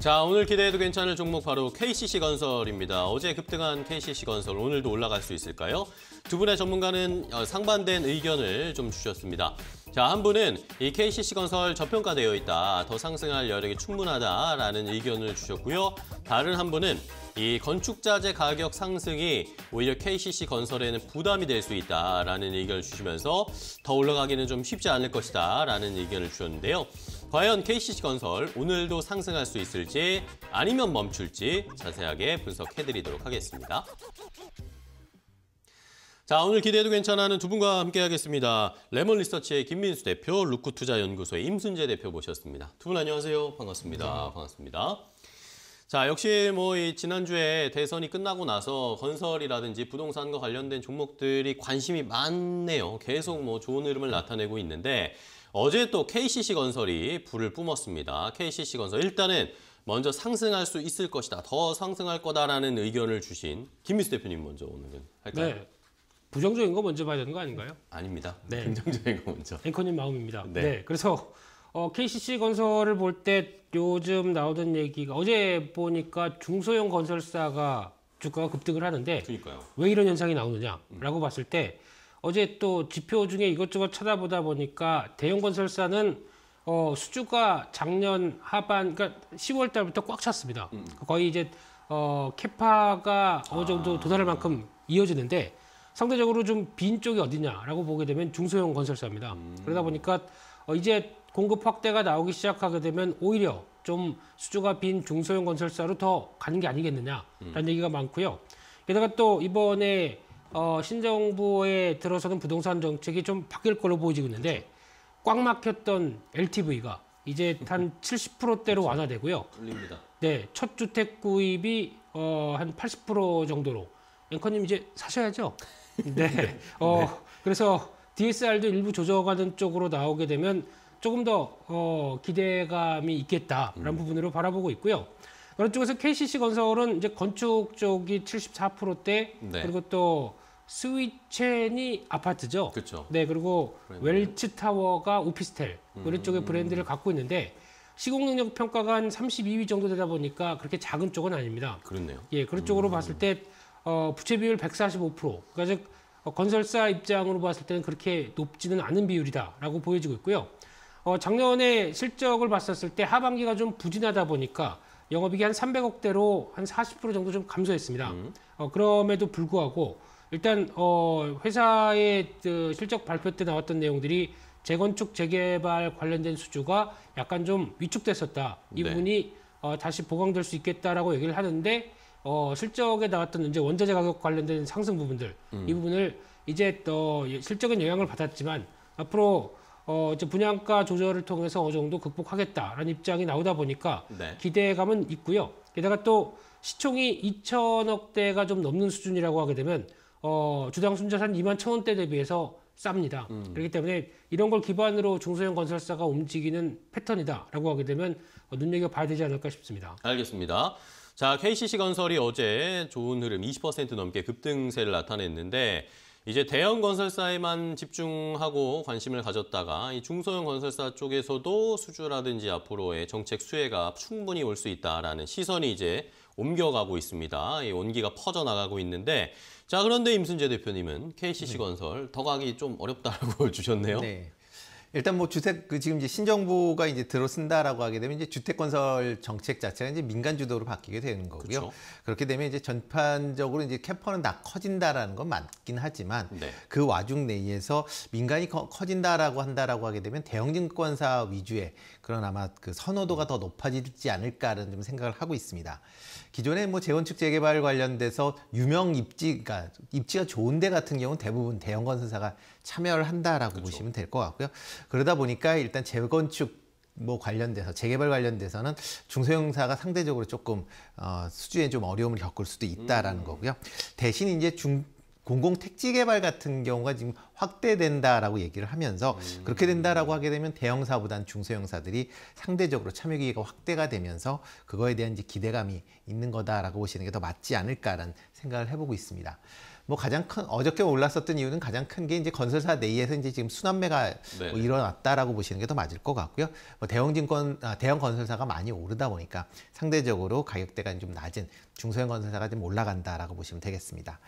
자, 오늘 기대해도 괜찮을 종목 바로 KCC 건설입니다. 어제 급등한 KCC 건설, 오늘도 올라갈 수 있을까요? 두 분의 전문가는 어, 상반된 의견을 좀 주셨습니다. 자, 한 분은 이 KCC 건설 저평가되어 있다. 더 상승할 여력이 충분하다라는 의견을 주셨고요. 다른 한 분은 이 건축자재 가격 상승이 오히려 KCC 건설에는 부담이 될 수 있다라는 의견을 주시면서 더 올라가기는 좀 쉽지 않을 것이다라는 의견을 주셨는데요. 과연 KCC 건설 오늘도 상승할 수 있을지 아니면 멈출지 자세하게 분석해드리도록 하겠습니다. 자, 오늘 기대해도 괜찮아는 하두 분과 함께 하겠습니다. 레몬 리서치의 김민수 대표, 루크 투자 연구소의 임순재 대표 모셨습니다. 두 분 안녕하세요. 반갑습니다. 네. 반갑습니다. 자, 역시 뭐 이 지난주에 대선이 끝나고 나서 건설이라든지 부동산과 관련된 종목들이 관심이 많네요. 계속 뭐 좋은 흐름을 나타내고 있는데 어제 또 KCC 건설이 불을 뿜었습니다. KCC 건설 일단은 먼저 상승할 수 있을 것이다. 더 상승할 거다라는 의견을 주신 김민수 대표님 먼저 오늘은 할까요? 네. 부정적인 거 먼저 봐야 되는 거 아닌가요? 아닙니다. 네. 긍정적인 거 먼저. 앵커님 마음입니다. 네. 네. 그래서 어, KCC 건설을 볼 때 요즘 나오던 얘기가 어제 보니까 중소형 건설사가 주가가 급등을 하는데 그러니까요. 왜 이런 현상이 나오느냐라고 음. 봤을 때 어제 또 지표 중에 이것저것 찾아보다 보니까 대형 건설사는 어, 수주가 작년 하반 그러니까 10월 달부터 꽉 찼습니다. 음. 거의 이제 어, 캐파가 어느 정도 아. 도달할 만큼 이어지는데 상대적으로 좀 빈 쪽이 어디냐라고 보게 되면 중소형 건설사입니다. 음. 그러다 보니까 어, 이제 공급 확대가 나오기 시작하게 되면 오히려 좀 수주가 빈 중소형 건설사로 더 가는 게 아니겠느냐라는 음. 얘기가 많고요. 게다가 또 이번에 어, 신정부에 들어서는 부동산 정책이 좀 바뀔 걸로 보이고 있는데 꽉 막혔던 LTV가 이제 한 70%대로 그렇죠. 완화되고요. 풀립니다. 네, 첫 주택 구입이 어, 한80% 정도로 앵커님 이제 사셔야죠. 네. 네. 어, 네. 그래서 DSR도 일부 조정하는 쪽으로 나오게 되면 조금 더 어, 기대감이 있겠다라는 음. 부분으로 바라보고 있고요. 그런 쪽에서 KCC 건설은 이제 건축 쪽이 74%대 네. 그리고 또 스위첸이 아파트죠. 그쵸. 네, 그리고 브랜드. 웰츠 타워가 오피스텔 음. 이런 쪽의 브랜드를 갖고 있는데 시공 능력 평가가 한 32위 정도 되다 보니까 그렇게 작은 쪽은 아닙니다. 그렇네요. 예, 그런 쪽으로 음. 봤을 때 어, 부채 비율 145%. 그러니까 즉 어, 건설사 입장으로 봤을 때는 그렇게 높지는 않은 비율이다라고 보여지고 있고요. 어, 작년에 실적을 봤었을 때 하반기가 좀 부진하다 보니까 영업이익이 한 300억대로 한 40% 정도 좀 감소했습니다. 음. 어, 그럼에도 불구하고 일단 어, 회사의 그 실적 발표 때 나왔던 내용들이 재건축 재개발 관련된 수주가 약간 좀 위축됐었다. 이 네. 부분이 어, 다시 보강될 수 있겠다라고 얘기를 하는데 어, 실적에 나왔던 이제 원자재 가격 관련된 상승 부분들 음. 이 부분을 이제 또실적은 영향을 받았지만 앞으로 어, 이제 분양가 조절을 통해서 어느 정도 극복하겠다라는 입장이 나오다 보니까 네. 기대감은 있고요. 게다가 또 시총이 2천억 대가 좀 넘는 수준이라고 하게 되면 어, 주당 순자산 2만 천 원대 대비해서 쌉니다. 음. 그렇기 때문에 이런 걸 기반으로 중소형 건설사가 움직이는 패턴이다라고 하게 되면 어, 눈여겨 봐야 되지 않을까 싶습니다. 알겠습니다. 자, KCC 건설이 어제 좋은 흐름 20% 넘게 급등세를 나타냈는데 이제 대형 건설사에만 집중하고 관심을 가졌다가 이 중소형 건설사 쪽에서도 수주라든지 앞으로의 정책 수혜가 충분히 올 수 있다라는 시선이 이제 옮겨가고 있습니다. 이 온기가 퍼져나가고 있는데 자 그런데 임순재 대표님은 KCC 네. 건설 더 가기 좀 어렵다고 라 주셨네요. 네. 일단 뭐 주택 그 지금 이제 신정부가 이제 들어쓴다라고 하게 되면 이제 주택 건설 정책 자체가 이제 민간 주도로 바뀌게 되는 거고요. 그쵸. 그렇게 되면 이제 전반적으로 이제 캐퍼는 다 커진다라는 건 맞긴 하지만 네. 그 와중 내에서 민간이 커진다라고 한다라고 하게 되면 대형 증권사 위주의 그런 아마 그 선호도가 더 높아지지 않을까라는 좀 생각을 하고 있습니다. 기존에 뭐 재건축 재개발 관련돼서 유명 입지가 그러니까 입지가 좋은 데 같은 경우는 대부분 대형 건설사가 참여를 한다라고 그쵸. 보시면 될 것 같고요. 그러다 보니까 일단 재건축 뭐 관련돼서 재개발 관련돼서는 중소형사가 상대적으로 조금 어, 수주에 좀 어려움을 겪을 수도 있다라는 음. 거고요. 대신 이제 중 공공 택지 개발 같은 경우가 지금 확대된다라고 얘기를 하면서 음. 그렇게 된다라고 하게 되면 대형사보단 중소형사들이 상대적으로 참여 기회가 확대가 되면서 그거에 대한 이제 기대감이 있는 거다라고 보시는 게 더 맞지 않을까라는 생각을 해보고 있습니다. 뭐 가장 큰 어저께 올랐었던 이유는 가장 큰 게 이제 건설사 내에서 이제 지금 순환매가 뭐 일어났다라고 보시는 게 더 맞을 것 같고요. 뭐 대형증권 아, 대형 건설사가 많이 오르다 보니까 상대적으로 가격대가 좀 낮은 중소형 건설사가 좀 올라간다라고 보시면 되겠습니다.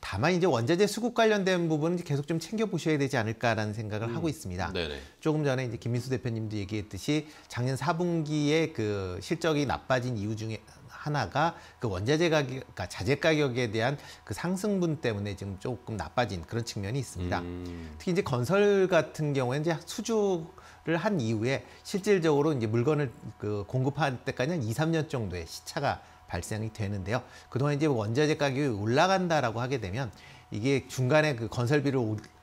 다만 이제 원자재 수급 관련된 부분은 계속 좀 챙겨 보셔야 되지 않을까라는 생각을 음, 하고 있습니다. 네네. 조금 전에 이제 김민수 대표님도 얘기했듯이 작년 4분기에 그 실적이 나빠진 이유 중에 하나가 그 원자재 가격, 그러니까 자재 가격에 대한 그 상승분 때문에 지금 조금 나빠진 그런 측면이 있습니다. 음. 특히 이제 건설 같은 경우에 이제 수주 를한 이후에 실질적으로 이제 물건을 그 공급할 때까지 한 2, 3년 정도의 시차가 발생이 되는데요. 그동안 이제 원자재 가격이 올라간다라고 하게 되면 이게 중간에 그 건설비를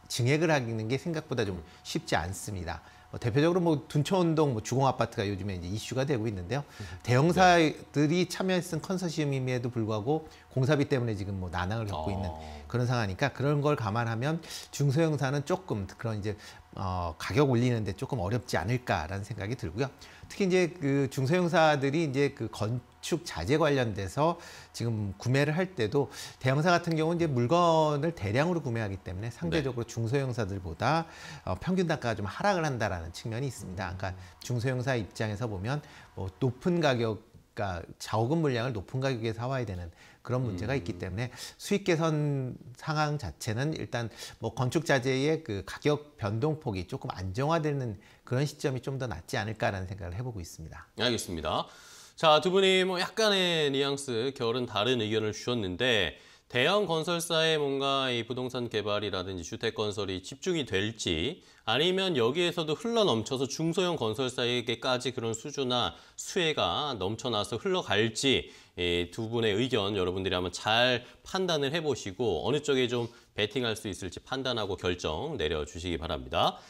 증액을 하는 게 생각보다 좀 쉽지 않습니다. 뭐 대표적으로 뭐 둔촌운동 뭐 주공아파트가 요즘에 이제 이슈가 되고 있는데요. 음. 대형사들이 참여했던 컨소시엄임에도 불구하고 공사비 때문에 지금 뭐 난항을 겪고 어. 있는 그런 상황이니까 그런 걸 감안하면 중소형사는 조금 그런 이제 어, 가격 올리는데 조금 어렵지 않을까라는 생각이 들고요. 특히 이제 그 중소형사들이 이제 그 건축 자재 관련돼서 지금 구매를 할 때도 대형사 같은 경우는 이제 물건을 대량으로 구매하기 때문에 상대적으로 네. 중소형사들보다 어, 평균 단가가 좀 하락을 한다라는 측면이 있습니다. 그러니까 중소형사 입장에서 보면 뭐 높은 가격 그러니까 자적금 물량을 높은 가격에 사와야 되는 그런 문제가 음. 있기 때문에 수익 개선 상황 자체는 일단 뭐 건축 자재의 그 가격 변동폭이 조금 안정화되는 그런 시점이 좀 더 낫지 않을까라는 생각을 해보고 있습니다. 알겠습니다. 자, 두 분이 뭐 약간의 뉘앙스, 결은 다른 의견을 주셨는데 대형 건설사의 뭔가 이 부동산 개발이라든지 주택 건설이 집중이 될지 아니면 여기에서도 흘러넘쳐서 중소형 건설사에게까지 그런 수주나 수혜가 넘쳐나서 흘러갈지 두 분의 의견 여러분들이 한번 잘 판단을 해보시고 어느 쪽에 좀 베팅할 수 있을지 판단하고 결정 내려주시기 바랍니다.